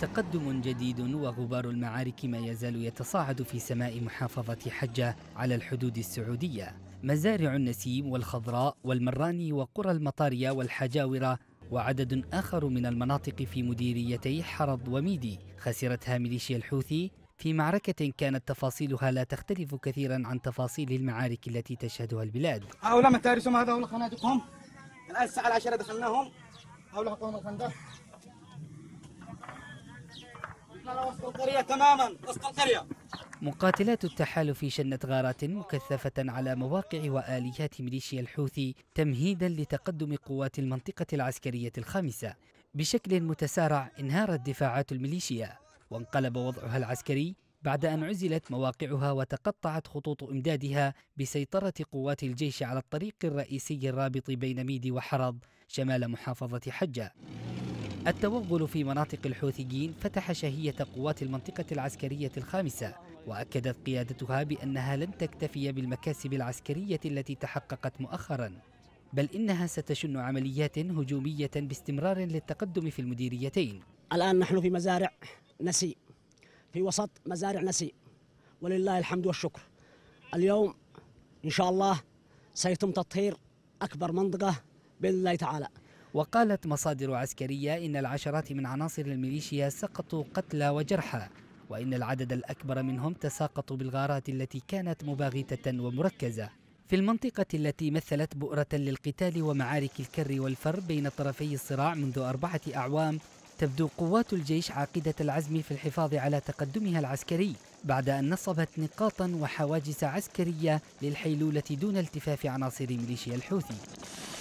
تقدم جديد وغبار المعارك ما يزال يتصاعد في سماء محافظة حجة على الحدود السعودية مزارع النسيم والخضراء والمراني وقرى المطارية والحجاورة وعدد آخر من المناطق في مديريتي حرض وميدي خسرتها ميليشيا الحوثي في معركة كانت تفاصيلها لا تختلف كثيرا عن تفاصيل المعارك التي تشهدها البلاد هؤلاء متارسهم هذا هؤلاء خنادقهم الآن الساعة العشرة دخلناهم هؤلاء قوم الخندق القرية تماما وسط القرية مقاتلات التحالف شنت غارات مكثفة على مواقع وآليات ميليشيا الحوثي تمهيدا لتقدم قوات المنطقة العسكرية الخامسة بشكل متسارع انهارت دفاعات الميليشيا وانقلب وضعها العسكري بعد أن عزلت مواقعها وتقطعت خطوط إمدادها بسيطرة قوات الجيش على الطريق الرئيسي الرابط بين ميدي وحرض شمال محافظة حجة التوغل في مناطق الحوثيين فتح شهية قوات المنطقة العسكرية الخامسة وأكدت قيادتها بأنها لن تكتفي بالمكاسب العسكرية التي تحققت مؤخرا بل إنها ستشن عمليات هجومية باستمرار للتقدم في المديريتين الآن نحن في مزارع نسي في وسط مزارع نسي ولله الحمد والشكر اليوم إن شاء الله سيتم تطهير أكبر منطقة بإذن الله تعالى وقالت مصادر عسكرية إن العشرات من عناصر الميليشيا سقطوا قتلى وجرحى وإن العدد الأكبر منهم تساقطوا بالغارات التي كانت مباغتة ومركزة في المنطقة التي مثلت بؤرة للقتال ومعارك الكر والفر بين طرفي الصراع منذ أربعة أعوام تبدو قوات الجيش عاقدة العزم في الحفاظ على تقدمها العسكري بعد أن نصبت نقاطا وحواجز عسكرية للحيلولة دون التفاف عناصر ميليشيا الحوثي